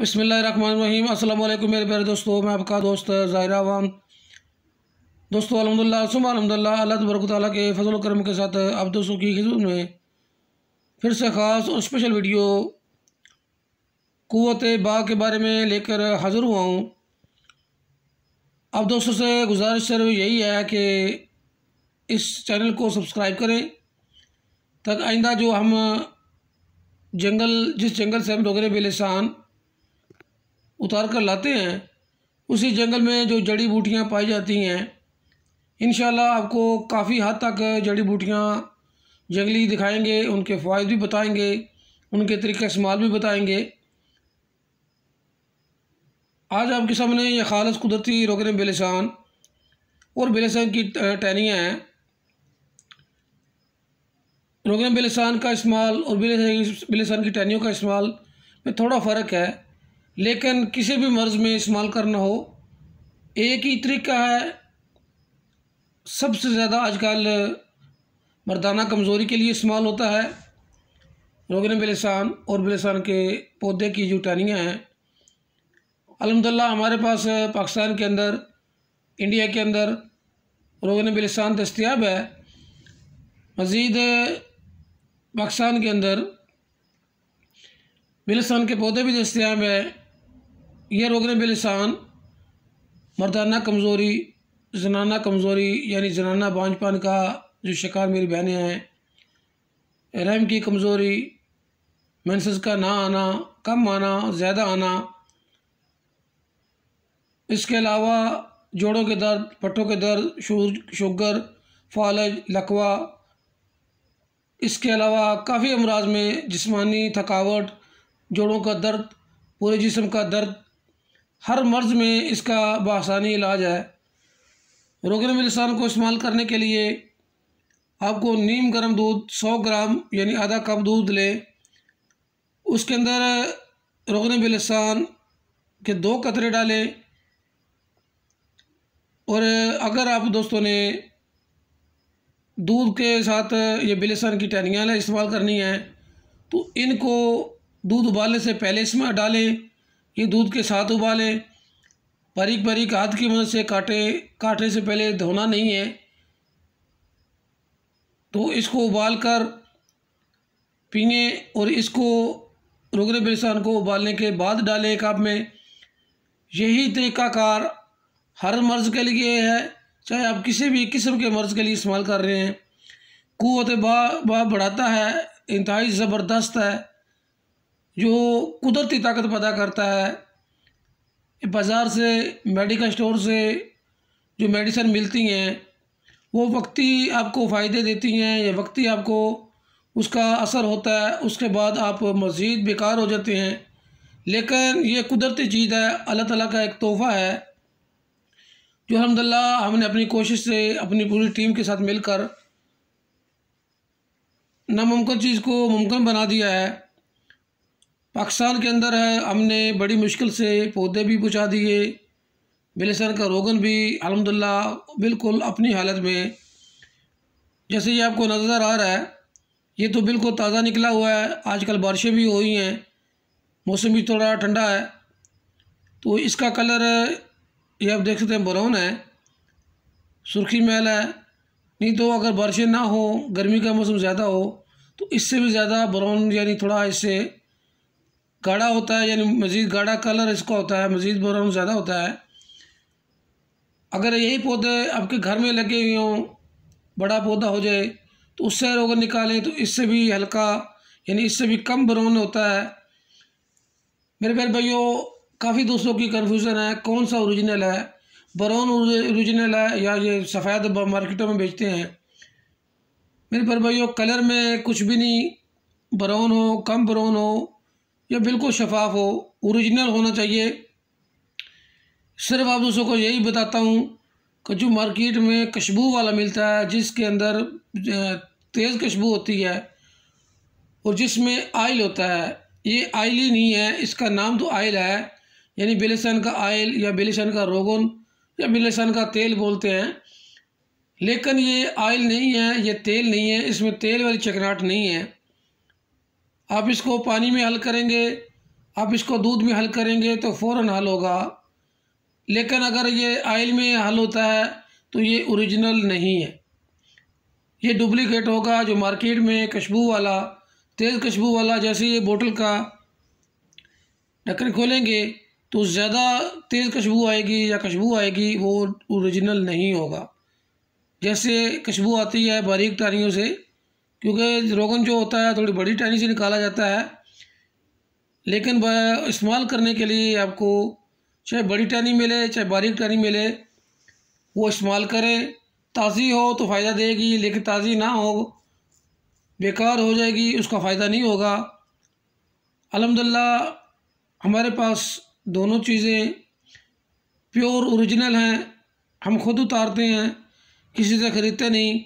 बसमिल रहीम मेरे प्यारे दोस्तों मैं आपका दोस्त ज़ाहिर अवान दोस्तों अलहमदिल्ला सुबह अलहमदिल्ला अल्लाह तबरक ताली के फजल करम के साथ आप दोस्तों की खिदमत में फिर से ख़ास और स्पेशल वीडियो क़वत बा के बारे में लेकर हाज़िर हुआ हूँ आप दोस्तों से गुजारिश सर यही है कि इस चैनल को सब्सक्राइब करें तक आइंदा जो हम जंगल जिस जंगल से हम डोगरे बेलिसान उतार कर लाते हैं उसी जंगल में जो जड़ी बूटियाँ पाई जाती हैं इन आपको काफ़ी हद तक जड़ी बूटियाँ जंगली दिखाएंगे उनके फ़ायदे भी बताएंगे उनके तरीके इस्तेमाल भी बताएंगे आज आपके सामने ये खालस कुदरती रोगन बेलसान और बेलसान की टहनियाँ हैं रोगन बेलसान का इस्तेमाल और बेलसान की टहनियों का इस्तेमाल में थोड़ा फ़र्क है लेकिन किसी भी मर्ज़ में इस्तेमाल करना हो एक ही तरीका है सबसे ज़्यादा आजकल मर्दाना कमज़ोरी के लिए इस्तेमाल होता है रोगन बेलसान और बेलसान के पौधे की जो टहनियाँ हैं अलहमदिल्ला हमारे पास पाकिस्तान के अंदर इंडिया के अंदर रोगन बेलसान दस्तियाब है मज़ीद पाकिस्तान के अंदर बेलसान के पौधे भी दस्तियाब हैं यह रोकने बिलसान मर्दाना कमज़ोरी जनाना कमज़ोरी यानी जनाना बांझपन का जो शिकार मेरी बहनें हैं रहम की कमज़ोरी मैंसस का ना आना कम आना ज़्यादा आना इसके अलावा जोड़ों के दर्द पट्टों के दर्द शुगर फालज लकवा इसके अलावा काफ़ी अमराज में जिस्मानी थकावट जोड़ों का दर्द पूरे जिसम का दर्द हर मर्ज़ में इसका बसानी इलाज है रोगन मिलसान को इस्तेमाल करने के लिए आपको नीम गर्म दूध 100 ग्राम यानी आधा कप दूध लें उसके अंदर रोगन बिलसान के दो कतरे डालें और अगर आप दोस्तों ने दूध के साथ ये बिलसान की टहनियाँ इस्तेमाल करनी है तो इनको दूध उबालने से पहले इसमें डालें ये दूध के साथ उबाले बारीक बारीक हाथ की मदद से काटे काटे से पहले धोना नहीं है तो इसको उबाल कर पीएँ और इसको रोगने परेशान को उबालने के बाद डालें कप में यही तरीकाकार हर मर्ज़ के लिए है चाहे आप किसी भी किस्म के मर्ज़ के लिए इस्तेमाल कर रहे हैं कुत बा, बा बढ़ाता है इंतहाई ज़बरदस्त है जो कुदरती ताकत पैदा करता है बाज़ार से मेडिकल स्टोर से जो मेडिसन मिलती हैं वो वक्ती आपको फ़ायदे देती हैं या वक्ती आपको उसका असर होता है उसके बाद आप मज़ीद बेकार हो जाते हैं लेकिन ये कुदरती चीज़ है अल्लाह ताला का एक तोहफ़ा है जो अलहमदिल्ला हमने अपनी कोशिश से अपनी पूरी टीम के साथ मिलकर नामुमकिन चीज़ को मुमकिन बना दिया है पाकिस्तान के अंदर है हमने बड़ी मुश्किल से पौधे भी बुझा दिए बेलसन का रोगन भी अलहमदिल्ला बिल्कुल अपनी हालत में जैसे ये आपको नज़र आ रहा है ये तो बिल्कुल ताज़ा निकला हुआ है आजकल बारिशें भी हुई हैं मौसम भी थोड़ा ठंडा है तो इसका कलर ये आप देख सकते हैं ब्राउन है सुर्खी महल है नहीं तो अगर बारिशें ना हो गर्मी का मौसम ज़्यादा हो तो इससे भी ज़्यादा ब्राउन यानी थोड़ा इससे गाढ़ा होता है यानी मज़ीद गाढ़ा कलर इसका होता है मज़ीद ब्राउन ज़्यादा होता है अगर यही पौधे आपके घर में लगे हुए हों बड़ा पौधा हो जाए तो उससे रोग निकालें तो इससे भी हल्का यानी इससे भी कम ब्राउन होता है मेरे प्यार भाइयों काफ़ी दोस्तों की कन्फ्यूज़न है कौन सा औरिजिनल है ब्राउन औरिजिनल है या ये सफ़ेद मार्केटों में बेचते हैं मेरे पर भाइयों कलर में कुछ भी नहीं ब्राउन हो कम ब्राउन हो या बिल्कुल शफाफ हो औरिजिनल होना चाहिए सिर्फ आप दोस्तों को यही बताता हूँ कि जो मार्केट में खुशबू वाला मिलता है जिसके अंदर तेज़ खुशबू होती है और जिसमें आयल होता है ये आयल ही नहीं है इसका नाम तो आयल है यानी बेलिसन का आयल या बेलिसन का रोगन या बेलिसन का तेल बोलते हैं लेकिन ये आयल नहीं है ये तेल नहीं है इसमें तेल वाली चकनाहट नहीं है आप इसको पानी में हल करेंगे आप इसको दूध में हल करेंगे तो फ़ौर हल होगा लेकिन अगर ये आयल में हल होता है तो ये ओरिजिनल नहीं है ये डुप्लिकेट होगा जो मार्केट में खुशबू वाला तेज़ खुशबू वाला जैसे ये बोतल का ढक्कन खोलेंगे तो ज़्यादा तेज़ खुशबू आएगी या खुशबू आएगी वो ओरिजिनल नहीं होगा जैसे खुशबू आती है बारीक टारियों से क्योंकि रोगन जो होता है थोड़ी बड़ी टहनी से निकाला जाता है लेकिन इस्तेमाल करने के लिए आपको चाहे बड़ी टहनी मिले चाहे बारीक टहनी मिले वो इस्तेमाल करें ताज़ी हो तो फ़ायदा देगी लेकिन ताज़ी ना हो बेकार हो जाएगी उसका फ़ायदा नहीं होगा अलहमदिल्ला हमारे पास दोनों चीज़ें प्योर ओरिजिनल हैं हम खुद उतारते हैं किसी से ख़रीदते नहीं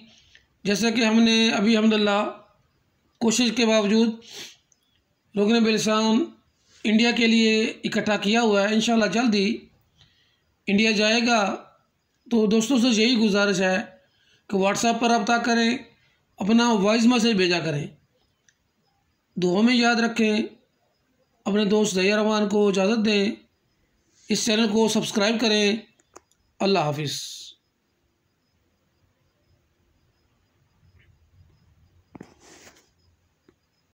जैसा कि हमने अभी अहमदल्ला कोशिश के बावजूद रुकन बिलसान इंडिया के लिए इकट्ठा किया हुआ है इन ही इंडिया जाएगा तो दोस्तों से यही गुजारिश है कि व्हाट्सएप पर रबता करें अपना वॉइस मैसेज भेजा करें दुआ में याद रखें अपने दोस्त दया रमान को इजाज़त दें इस चैनल को सब्सक्राइब करें अल्लाह हाफिज़